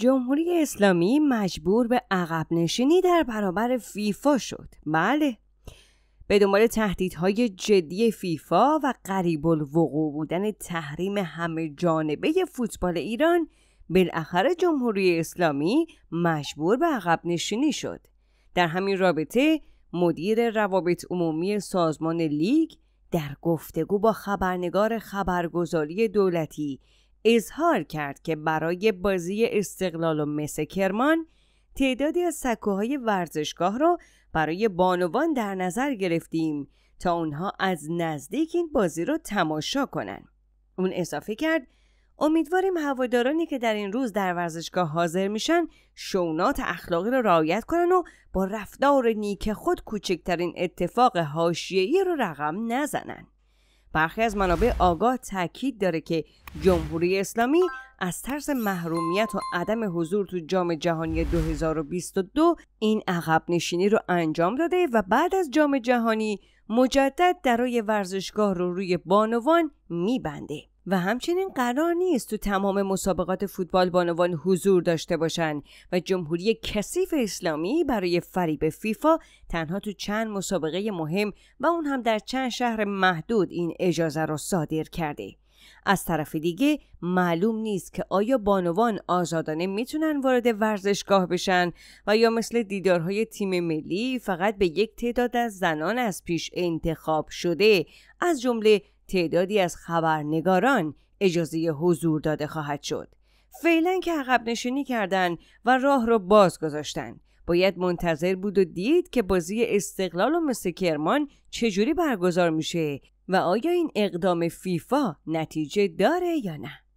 جمهوری اسلامی مجبور به عقب نشینی در برابر فیفا شد بله به دنبال تهدیدهای جدی فیفا و قریب الوقوع بودن تحریم همه جانبه فوتبال ایران بالاخره جمهوری اسلامی مجبور به عقب نشینی شد در همین رابطه مدیر روابط عمومی سازمان لیگ در گفتگو با خبرنگار خبرگزاری دولتی اظهار کرد که برای بازی استقلال و مس کرمان تعدادی از سکوهای ورزشگاه را برای بانوان در نظر گرفتیم تا اونها از نزدیک این بازی را تماشا کنند. اون اضافه کرد امیدواریم هوادارانی که در این روز در ورزشگاه حاضر میشن شونات اخلاقی را رعایت کنن و با رفتار نیک خود کوچکترین اتفاق حاشیه‌ای رو رقم نزنند. برخی از منابع آگاه تاکید داره که جمهوری اسلامی از ترس محرومیت و عدم حضور تو جام جهانی 2022 این عقب نشینی رو انجام داده و بعد از جام جهانی مجدد درای ورزشگاه رو روی بانوان میبنده. و همچنین قرار نیست تو تمام مسابقات فوتبال بانوان حضور داشته باشند و جمهوری کثیف اسلامی برای فریب فیفا تنها تو چند مسابقه مهم و اون هم در چند شهر محدود این اجازه را صادر کرده از طرف دیگه معلوم نیست که آیا بانوان آزادانه میتونن وارد ورزشگاه بشن و یا مثل دیدارهای تیم ملی فقط به یک تعداد از زنان از پیش انتخاب شده از جمله تعدادی از خبرنگاران اجازه حضور داده خواهد شد. فعلا که عقب نشینی کردند و راه را باز گذاشتن. باید منتظر بود و دید که بازی استقلال و مثل کرمان چجوری برگزار میشه و آیا این اقدام فیفا نتیجه داره یا نه؟